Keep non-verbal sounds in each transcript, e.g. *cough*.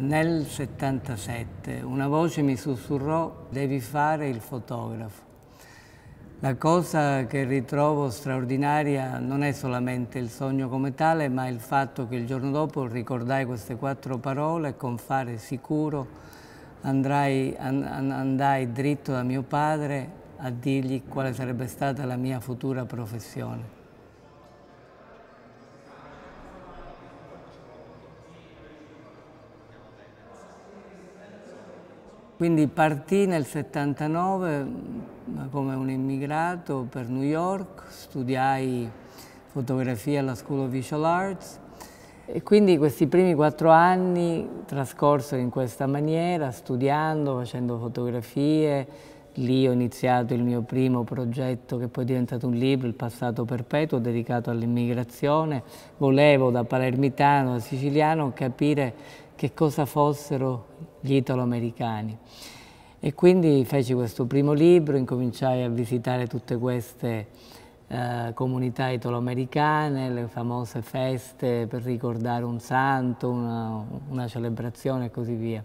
Nel 77 una voce mi sussurrò devi fare il fotografo. La cosa che ritrovo straordinaria non è solamente il sogno come tale, ma il fatto che il giorno dopo ricordai queste quattro parole con fare sicuro andrai, an, andai dritto da mio padre a dirgli quale sarebbe stata la mia futura professione. Quindi partì nel 79 mm, come un immigrato per New York, studiai fotografia alla School of Visual Arts e quindi questi primi quattro anni trascorsero in questa maniera, studiando, facendo fotografie. Lì ho iniziato il mio primo progetto che poi è diventato un libro, Il passato perpetuo, dedicato all'immigrazione. Volevo da palermitano, da siciliano, capire che cosa fossero gli italoamericani. E quindi feci questo primo libro, incominciai a visitare tutte queste eh, comunità italoamericane, le famose feste per ricordare un santo, una, una celebrazione e così via.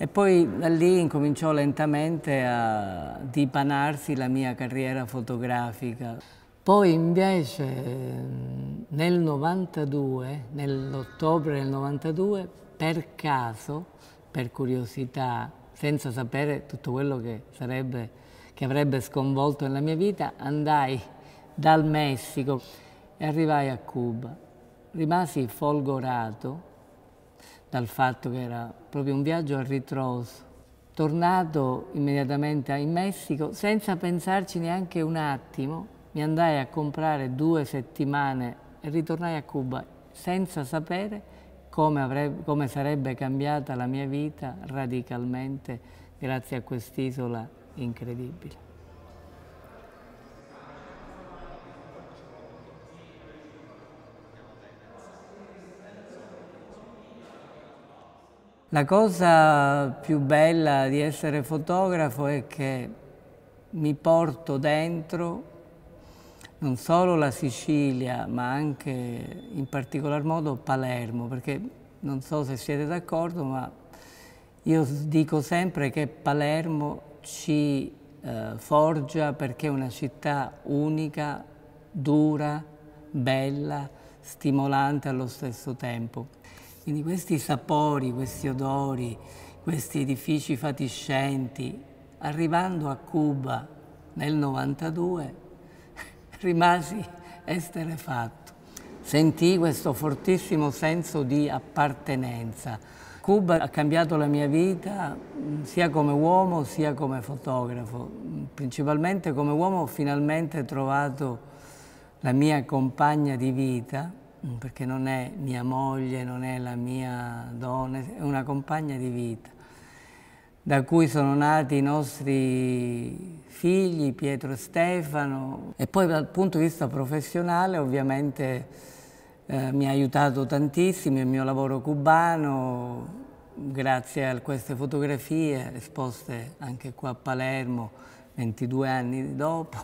E poi da lì incominciò lentamente a dipanarsi la mia carriera fotografica. Poi invece ehm, nel 92, nell'ottobre del 92, per caso per curiosità, senza sapere tutto quello che, sarebbe, che avrebbe sconvolto nella mia vita, andai dal Messico e arrivai a Cuba. Rimasi folgorato dal fatto che era proprio un viaggio a ritroso. Tornato immediatamente in Messico, senza pensarci neanche un attimo, mi andai a comprare due settimane e ritornai a Cuba senza sapere come, avrebbe, come sarebbe cambiata la mia vita radicalmente grazie a quest'isola incredibile. La cosa più bella di essere fotografo è che mi porto dentro non solo la Sicilia ma anche in particolar modo Palermo perché non so se siete d'accordo ma io dico sempre che Palermo ci eh, forgia perché è una città unica, dura, bella, stimolante allo stesso tempo. Quindi questi sapori, questi odori, questi edifici fatiscenti, arrivando a Cuba nel 92 rimasi esterefatto. Sentii questo fortissimo senso di appartenenza. Cuba ha cambiato la mia vita mm, sia come uomo sia come fotografo. Mm, principalmente come uomo ho finalmente trovato la mia compagna di vita, mm, perché non è mia moglie, non è la mia donna, è una compagna di vita da cui sono nati i nostri figli, Pietro e Stefano. E poi dal punto di vista professionale ovviamente eh, mi ha aiutato tantissimo il mio lavoro cubano, grazie a queste fotografie esposte anche qua a Palermo 22 anni dopo.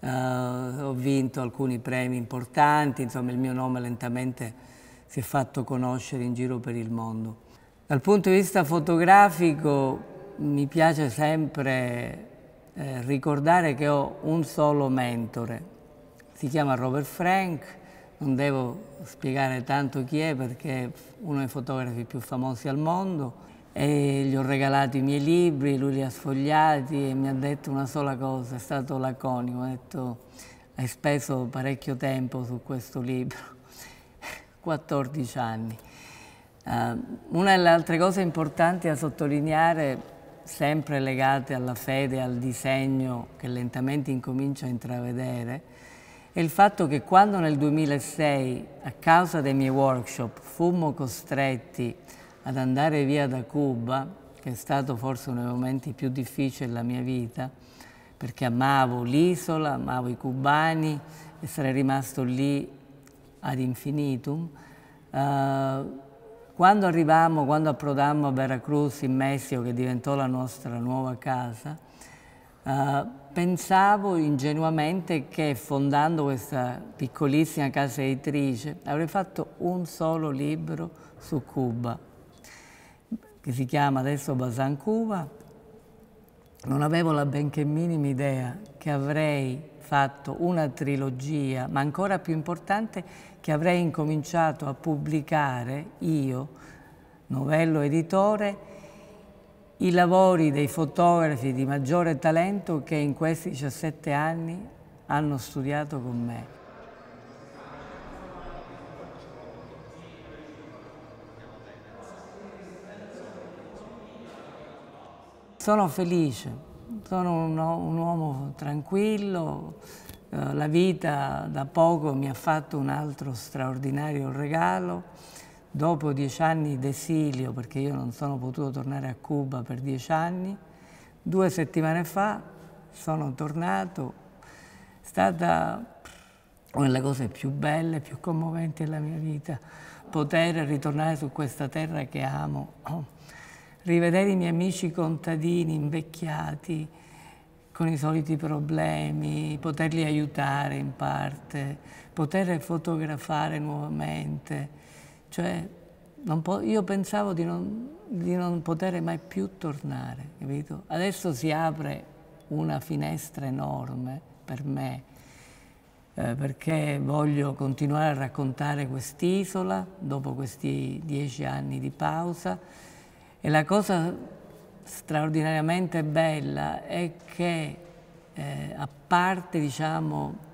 Eh, ho vinto alcuni premi importanti, insomma il mio nome lentamente si è fatto conoscere in giro per il mondo. Dal punto di vista fotografico mi piace sempre eh, ricordare che ho un solo mentore, si chiama Robert Frank, non devo spiegare tanto chi è perché è uno dei fotografi più famosi al mondo e gli ho regalato i miei libri, lui li ha sfogliati e mi ha detto una sola cosa, è stato laconico, ha detto hai speso parecchio tempo su questo libro, 14 *laughs* anni. Eh, una delle altre cose importanti da sottolineare, sempre legate alla fede, e al disegno che lentamente incomincio a intravedere, è il fatto che quando nel 2006, a causa dei miei workshop, fummo costretti ad andare via da Cuba, che è stato forse uno dei momenti più difficili della mia vita, perché amavo l'isola, amavo i cubani e sarei rimasto lì ad infinitum, uh, quando arrivammo, quando approdammo a Veracruz, in Messico, che diventò la nostra nuova casa, eh, pensavo ingenuamente che fondando questa piccolissima casa editrice avrei fatto un solo libro su Cuba, che si chiama adesso Basan Cuba. Non avevo la benché minima idea che avrei fatto una trilogia, ma ancora più importante che avrei incominciato a pubblicare io, novello editore, i lavori dei fotografi di maggiore talento che in questi 17 anni hanno studiato con me. Sono felice sono un, un uomo tranquillo, eh, la vita da poco mi ha fatto un altro straordinario regalo. Dopo dieci anni d'esilio, perché io non sono potuto tornare a Cuba per dieci anni, due settimane fa sono tornato. È stata una delle cose più belle, e più commoventi della mia vita, poter ritornare su questa terra che amo rivedere i miei amici contadini invecchiati con i soliti problemi, poterli aiutare in parte, poter fotografare nuovamente. Cioè, io pensavo di non, di non poter mai più tornare, capito? Adesso si apre una finestra enorme per me, eh, perché voglio continuare a raccontare quest'isola dopo questi dieci anni di pausa, e la cosa straordinariamente bella è che, eh, a parte, diciamo,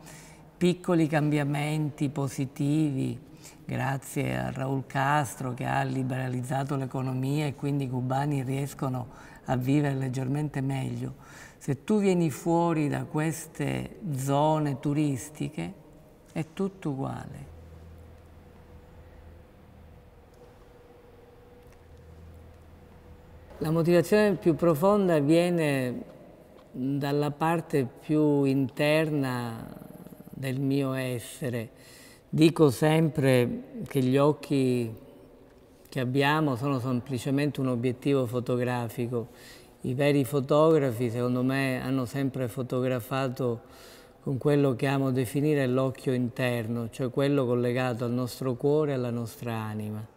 piccoli cambiamenti positivi, grazie a Raul Castro che ha liberalizzato l'economia e quindi i cubani riescono a vivere leggermente meglio. Se tu vieni fuori da queste zone turistiche è tutto uguale. La motivazione più profonda viene dalla parte più interna del mio essere. Dico sempre che gli occhi che abbiamo sono semplicemente un obiettivo fotografico. I veri fotografi, secondo me, hanno sempre fotografato con quello che amo definire l'occhio interno, cioè quello collegato al nostro cuore e alla nostra anima.